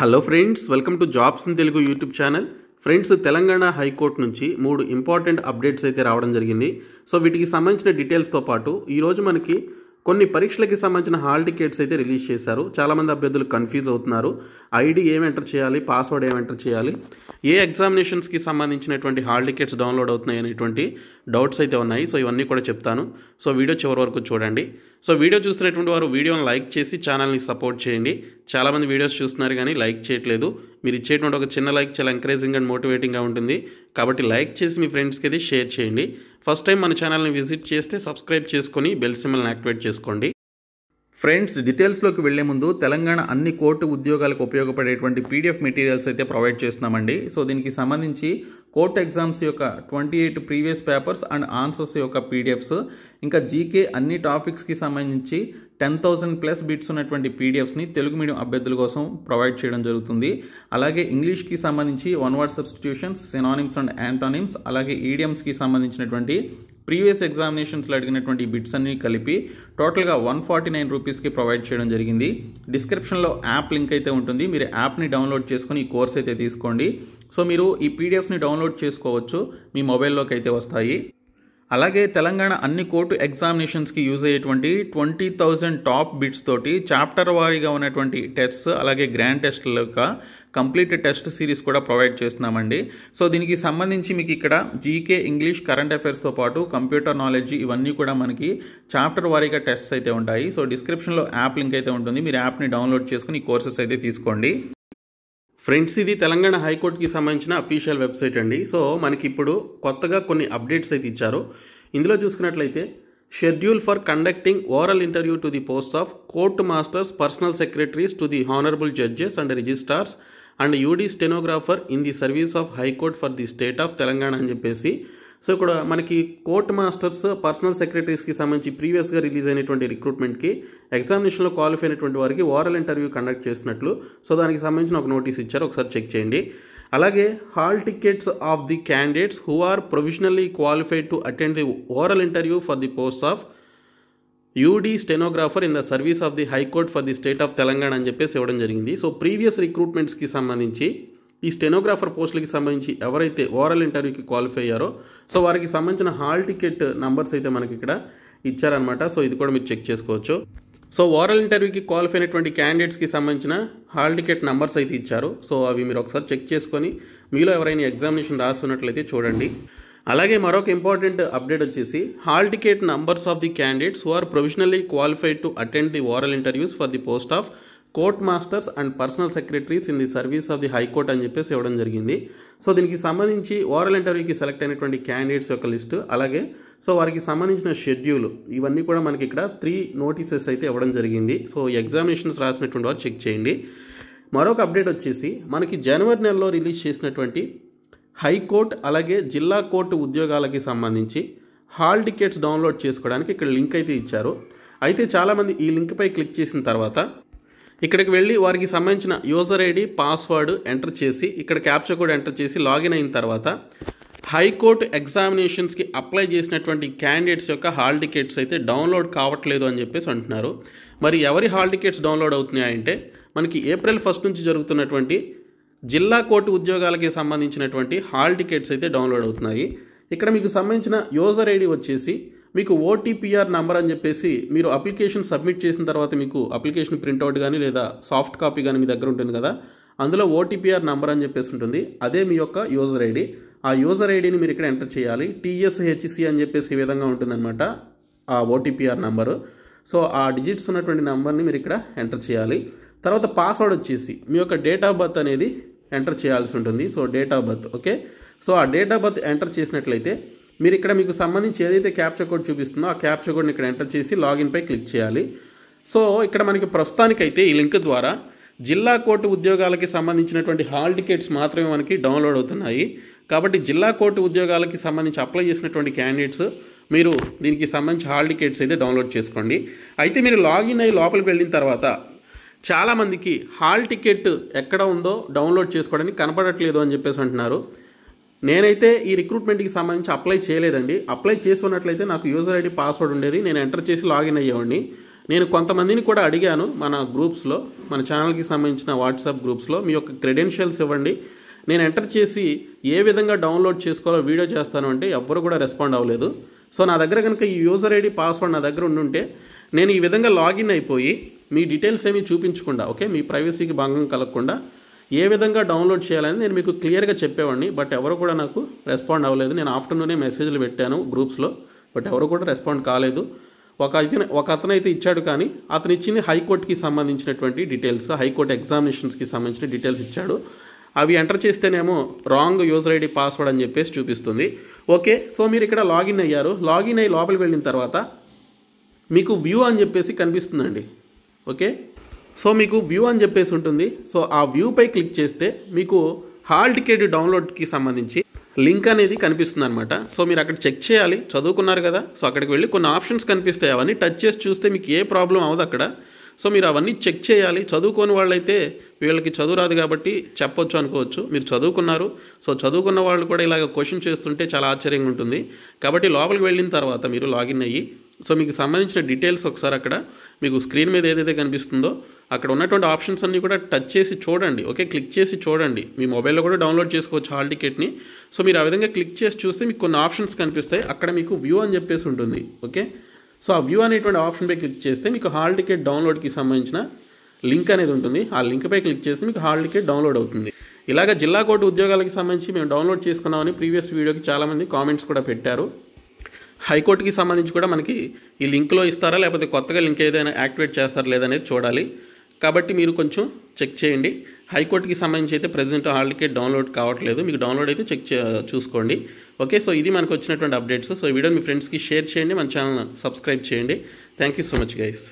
hello friends welcome to jobs in Telugu YouTube channel friends Telangana high court నుంచి మూడు important updates అయితే రావడం జరిగింది సో వీటికి సంబంధించిన డీటెయిల్స్తో పాటు ఈరోజు మనకి కొన్ని పరీక్షలకి సంబంధించిన హాల్ టికెట్స్ అయితే రిలీజ్ చేశారు చాలామంది అభ్యర్థులు కన్ఫ్యూజ్ అవుతున్నారు ఐడి ఏం ఎంటర్ చేయాలి పాస్వర్డ్ ఏం ఎంటర్ చేయాలి ఏ ఎగ్జామినేషన్స్కి సంబంధించినటువంటి హాల్ టికెట్స్ డౌన్లోడ్ అవుతున్నాయి అనేటువంటి డౌట్స్ అయితే ఉన్నాయి సో ఇవన్నీ కూడా చెప్తాను సో వీడియో చివరి వరకు చూడండి సో వీడియో చూస్తున్నటువంటి వారు వీడియోని లైక్ చేసి ఛానల్ని సపోర్ట్ చేయండి చాలామంది వీడియోస్ చూస్తున్నారు కానీ లైక్ చేయట్లేదు మీరు ఇచ్చేటువంటి ఒక చిన్న లైక్ చాలా ఎంకరేజింగ్ అండ్ మోటివేటింగ్గా ఉంటుంది కాబట్టి లైక్ చేసి మీ ఫ్రెండ్స్కి అయితే షేర్ చేయండి ఫస్ట్ టైం మన ఛానల్ని విజిట్ చేస్తే సబ్స్క్రైబ్ చేసుకొని బెల్ సిమ్మల్ని యాక్టివేట్ చేసుకోండి ఫ్రెండ్స్ డీటెయిల్స్లోకి వెళ్లే ముందు తెలంగాణ అన్ని కోర్టు ఉద్యోగాలకు ఉపయోగపడేటువంటి పీడిఎఫ్ మెటీరియల్స్ అయితే ప్రొవైడ్ చేస్తున్నామండి సో దీనికి సంబంధించి కోర్ట్ ఎగ్జామ్స్ యొక్క twenty eight previous papers and answers యొక్క పీడిఎఫ్స్ ఇంకా జీకే అన్ని టాపిక్స్కి సంబంధించి టెన్ థౌసండ్ ప్లస్ బిట్స్ ఉన్నటువంటి పీడిఎఫ్స్ని తెలుగు మీడియం అభ్యర్థుల కోసం ప్రొవైడ్ చేయడం జరుగుతుంది అలాగే ఇంగ్లీష్కి సంబంధించి one word substitutions synonyms and antonyms అలాగే ఈడియమ్స్కి సంబంధించినటువంటి ప్రీవియస్ ఎగ్జామినేషన్స్లో అడిగినటువంటి బిట్స్ అన్ని కలిపి టోటల్గా వన్ ఫార్టీ నైన్ రూపీస్కి ప్రొవైడ్ చేయడం జరిగింది డిస్క్రిప్షన్లో యాప్ లింక్ అయితే ఉంటుంది మీరు యాప్ని డౌన్లోడ్ చేసుకొని ఈ కోర్స్ అయితే తీసుకోండి సో మీరు ఈ పీడిఎఫ్స్ని డౌన్లోడ్ చేసుకోవచ్చు మీ మొబైల్లోకి అయితే వస్తాయి అలాగే తెలంగాణ అన్ని కోర్టు ఎగ్జామినేషన్స్కి యూజ్ అయ్యేటువంటి ట్వంటీ థౌజండ్ టాప్ బిట్స్ తోటి చాప్టర్ వారీగా ఉన్నటువంటి టెస్ట్స్ అలాగే గ్రాండ్ టెస్ట్ల యొక్క కంప్లీట్ టెస్ట్ సిరీస్ కూడా ప్రొవైడ్ చేస్తున్నామండి సో దీనికి సంబంధించి మీకు ఇక్కడ జీకే ఇంగ్లీష్ కరెంట్ అఫైర్స్తో పాటు కంప్యూటర్ నాలెడ్జ్ ఇవన్నీ కూడా మనకి చాప్టర్ వారీగా టెస్ట్స్ అయితే ఉంటాయి సో డిస్క్రిప్షన్లో యాప్ లింక్ అయితే ఉంటుంది మీరు యాప్ని డౌన్లోడ్ చేసుకుని కోర్సెస్ అయితే తీసుకోండి ఫ్రెండ్స్ ఇది తెలంగాణ హైకోర్టుకి సంబంధించిన అఫీషియల్ వెబ్సైట్ అండి సో మనకి ఇప్పుడు కొత్తగా కొన్ని అప్డేట్స్ అయితే ఇచ్చారు ఇందులో చూసుకున్నట్లయితే schedule for conducting oral interview to the post of court masters personal secretaries to the honourable judges and registrars and UD stenographer in the service of high court for the state of Telangana అని చెప్పేసి so ఇక్కడ మనకి court masters personal సెక్రటరీస్కి సంబంధించి ప్రీవియస్గా release అయినటువంటి రిక్రూట్మెంట్కి ఎగ్జామినేషన్లో qualify అయినటువంటి వారికి ఓరల్ ఇంటర్వ్యూ కండక్ట్ చేసినట్లు సో దానికి సంబంధించిన ఒక నోటీస్ ఇచ్చారు ఒకసారి చెక్ చేయండి అలాగే hall tickets of the candidates who are provisionally qualified to attend the oral interview for the post of UD stenographer in the service of the high court for the state of Telangana అని చెప్పేసి ఇవ్వడం జరిగింది so previous రిక్రూట్మెంట్స్కి సంబంధించి ఈ stenographer పోస్టులకి సంబంధించి ఎవరైతే oral ఇంటర్వ్యూకి క్వాలిఫై అయ్యారో సో వారికి సంబంధించిన హాల్ టికెట్ నంబర్స్ అయితే మనకి ఇక్కడ ఇచ్చారనమాట సో ఇది కూడా మీరు చెక్ చేసుకోవచ్చు సో ఓరల్ ఇంటర్వ్యూకి క్వాలిఫై అయినటువంటి క్యాండిడేట్స్కి సంబంధించిన హాల్ టికెట్ నంబర్స్ అయితే ఇచ్చారు సో అవి మీరు ఒకసారి చెక్ చేసుకొని మీలో ఎవరైనా ఎగ్జామినేషన్ రాస్తున్నట్లయితే చూడండి అలాగే మరొక ఇంపార్టెంట్ అప్డేట్ వచ్చేసి hall ticket numbers of the candidates who are provisionally qualified to attend the oral interviews for the post of court masters and personal secretaries in the service of the high court అని చెప్పేసి ఇవ్వడం జరిగింది so దీనికి సంబంధించి oral ఇంటర్వ్యూకి select అయినటువంటి candidates యొక్క list అలాగే సో వారికి సంబంధించిన షెడ్యూల్ ఇవన్నీ కూడా మనకి ఇక్కడ త్రీ నోటీసెస్ అయితే ఇవ్వడం జరిగింది సో ఎగ్జామినేషన్స్ రాసినటువంటి వారు చెక్ చేయండి మరొక అప్డేట్ వచ్చేసి మనకి జనవరి నెలలో రిలీజ్ చేసినటువంటి హైకోర్టు అలాగే జిల్లా కోర్టు ఉద్యోగాలకి సంబంధించి హాల్ టికెట్స్ డౌన్లోడ్ చేసుకోవడానికి ఇక్కడ లింక్ అయితే ఇచ్చారు అయితే చాలామంది ఈ లింక్పై క్లిక్ చేసిన తర్వాత ఇక్కడికి వెళ్ళి వారికి సంబంధించిన యూజర్ ఐడి పాస్వర్డ్ ఎంటర్ చేసి ఇక్కడ క్యాప్చర్ కోడ్ ఎంటర్ చేసి లాగిన్ అయిన తర్వాత హైకోర్టు ఎగ్జామినేషన్స్కి అప్లై చేసినటువంటి క్యాండిడేట్స్ యొక్క హాల్ టికెట్స్ అయితే డౌన్లోడ్ కావట్లేదు అని చెప్పేసి అంటున్నారు మరి ఎవరి హాల్ టికెట్స్ డౌన్లోడ్ అవుతున్నాయంటే మనకి ఏప్రిల్ ఫస్ట్ నుంచి జరుగుతున్నటువంటి జిల్లా కోర్టు ఉద్యోగాలకి సంబంధించినటువంటి హాల్ టికెట్స్ అయితే డౌన్లోడ్ అవుతున్నాయి ఇక్కడ మీకు సంబంధించిన యూజర్ ఐడి వచ్చేసి మీకు ఓటీపీఆర్ నంబర్ అని చెప్పేసి మీరు అప్లికేషన్ సబ్మిట్ చేసిన తర్వాత మీకు అప్లికేషన్ ప్రింట్అవుట్ కానీ లేదా సాఫ్ట్ కాపీ కానీ మీ దగ్గర ఉంటుంది కదా అందులో ఓటీపీఆర్ నంబర్ అని చెప్పేసి ఉంటుంది అదే మీ యొక్క యూజర్ ఐడి ఆ యూజర్ ఐడిని మీరు ఇక్కడ ఎంటర్ చేయాలి టీఎస్హెచ్సి అని చెప్పేసి ఈ విధంగా ఉంటుందన్నమాట ఆ ఓటీపీఆర్ నంబరు సో ఆ డిజిట్స్ ఉన్నటువంటి నెంబర్ని మీరు ఇక్కడ ఎంటర్ చేయాలి తర్వాత పాస్వర్డ్ వచ్చేసి మీ యొక్క డేట్ ఆఫ్ బర్త్ అనేది ఎంటర్ చేయాల్సి ఉంటుంది so date of birth okay so ఆ డేట్ ఆఫ్ బర్త్ ఎంటర్ చేసినట్లయితే మీరు ఇక్కడ మీకు సంబంధించి ఏదైతే క్యాప్చర్ కోడ్ చూపిస్తుందో ఆ క్యాప్చర్ కోడ్ని ఇక్కడ ఎంటర్ చేసి లాగిన్పై క్లిక్ చేయాలి సో ఇక్కడ మనకి ప్రస్తుతానికైతే ఈ లింక్ ద్వారా జిల్లా కోర్టు ఉద్యోగాలకి సంబంధించినటువంటి హాల్ టికెట్స్ మాత్రమే మనకి డౌన్లోడ్ అవుతున్నాయి కాబట్టి జిల్లా కోర్టు ఉద్యోగాలకి సంబంధించి అప్లై చేసినటువంటి క్యాండిడేట్స్ మీరు దీనికి సంబంధించి హాల్ టికెట్స్ అయితే డౌన్లోడ్ చేసుకోండి అయితే మీరు లాగిన్ అయ్యి లోపలికి వెళ్ళిన తర్వాత చాలామందికి హాల్ టికెట్ ఎక్కడ ఉందో డౌన్లోడ్ చేసుకోవడానికి కనపడట్లేదు అని చెప్పేసి అంటున్నారు నేనైతే ఈ రిక్రూట్మెంట్కి సంబంధించి అప్లై చేయలేదండి అప్లై చేసి ఉన్నట్లయితే నాకు యూజర్ ఐడి పాస్వర్డ్ ఉండేది నేను ఎంటర్ చేసి లాగిన్ అయ్యేవాడిని నేను కొంతమందిని కూడా అడిగాను మన గ్రూప్స్లో మన ఛానల్కి సంబంధించిన వాట్సాప్ గ్రూప్స్లో మీ యొక్క క్రెడెన్షియల్స్ ఇవ్వండి నేను ఎంటర్ చేసి ఏ విధంగా డౌన్లోడ్ చేసుకోవాలో వీడియో చేస్తాను అంటే ఎవ్వరు కూడా రెస్పాండ్ అవ్వలేదు సో నా దగ్గర కనుక ఈ యూజర్ ఐడి పాస్వర్డ్ నా దగ్గర ఉండుంటే నేను ఈ విధంగా లాగిన్ అయిపోయి మీ డీటెయిల్స్ ఏమీ చూపించకుండా ఓకే మీ ప్రైవసీకి భంగం కలగకుండా ఏ విధంగా డౌన్లోడ్ చేయాలని నేను మీకు క్లియర్గా చెప్పేవాడిని బట్ ఎవరు కూడా నాకు రెస్పాండ్ అవ్వలేదు నేను ఆఫ్టర్నూనే మెసేజ్లు పెట్టాను గ్రూప్స్లో బట్ ఎవరు కూడా రెస్పాండ్ కాలేదు ఒక అతను ఒక అతను అయితే ఇచ్చాడు కానీ అతను ఇచ్చింది హైకోర్టుకి సంబంధించినటువంటి డీటెయిల్స్ హైకోర్టు ఎగ్జామినేషన్స్కి సంబంధించిన డీటెయిల్స్ ఇచ్చాడు అవి ఎంటర్ చేస్తేనేమో రాంగ్ యూజర్ ఐడి పాస్వర్డ్ అని చెప్పేసి చూపిస్తుంది ఓకే సో మీరు ఇక్కడ లాగిన్ అయ్యారు లాగిన్ అయ్యి లోపలికి వెళ్ళిన తర్వాత మీకు వ్యూ అని చెప్పేసి కనిపిస్తుందండి ఓకే సో మీకు వ్యూ అని చెప్పేసి ఉంటుంది సో ఆ వ్యూ పై క్లిక్ చేస్తే మీకు హాల్ టికెట్ డౌన్లోడ్కి సంబంధించి లింక్ అనేది కనిపిస్తుంది అనమాట సో మీరు అక్కడ చెక్ చేయాలి చదువుకున్నారు కదా సో అక్కడికి వెళ్ళి కొన్ని ఆప్షన్స్ కనిపిస్తాయి అవన్నీ టచ్ చేసి చూస్తే మీకు ఏ ప్రాబ్లం అవ్వదు అక్కడ సో మీరు అవన్నీ చెక్ చేయాలి చదువుకోని వాళ్ళైతే వీళ్ళకి చదువు రాదు కాబట్టి చెప్పొచ్చు అనుకోవచ్చు మీరు చదువుకున్నారు సో చదువుకున్న వాళ్ళు కూడా ఇలాగ క్వశ్చన్ చేస్తుంటే చాలా ఆశ్చర్యంగా ఉంటుంది కాబట్టి లోపలికి వెళ్ళిన తర్వాత మీరు లాగిన్ అయ్యి సో మీకు సంబంధించిన డీటెయిల్స్ ఒకసారి అక్కడ మీకు స్క్రీన్ మీద ఏదైతే కనిపిస్తుందో అక్కడ ఉన్నటువంటి ఆప్షన్స్ అన్నీ కూడా టచ్ చేసి చూడండి ఓకే క్లిక్ చేసి చూడండి మీ మొబైల్లో కూడా డౌన్లోడ్ చేసుకోవచ్చు హాల్ టికెట్ని సో మీరు ఆ విధంగా క్లిక్ చేసి చూస్తే మీకు కొన్ని ఆప్షన్స్ కనిపిస్తాయి అక్కడ మీకు వ్యూ అని చెప్పేసి ఉంటుంది ఓకే సో ఆ వ్యూ అనేటువంటి ఆప్షన్పై క్లిక్ చేస్తే మీకు హాల్ టికెట్ డౌన్లోడ్కి సంబంధించిన లింక్ అనేది ఉంటుంది ఆ లింక్పై క్లిక్ చేస్తే మీకు హాల్ టికెట్ డౌన్లోడ్ అవుతుంది ఇలాగ జిల్లా కోర్టు ఉద్యోగాలకు సంబంధించి మేము డౌన్లోడ్ చేసుకున్నామని ప్రీవియస్ వీడియోకి చాలామంది కామెంట్స్ కూడా పెట్టారు హైకోర్టుకి సంబంధించి కూడా మనకి ఈ లింక్లో ఇస్తారా లేకపోతే కొత్తగా లింక్ ఏదైనా యాక్టివేట్ చేస్తారా లేదనేది చూడాలి కాబట్టి మీరు కొంచెం చెక్ చేయండి హైకోర్టుకి సంబంధించి అయితే ప్రజెంట్ హాల్కే డౌన్లోడ్ కావట్లేదు మీకు డౌన్లోడ్ అయితే చెక్ చూసుకోండి ఓకే సో ఇది మనకు వచ్చినటువంటి అప్డేట్స్ సో ఈ వీడియో మీ ఫ్రెండ్స్కి షేర్ చేయండి మన ఛానల్ సబ్స్క్రైబ్ చేయండి thank you so much guys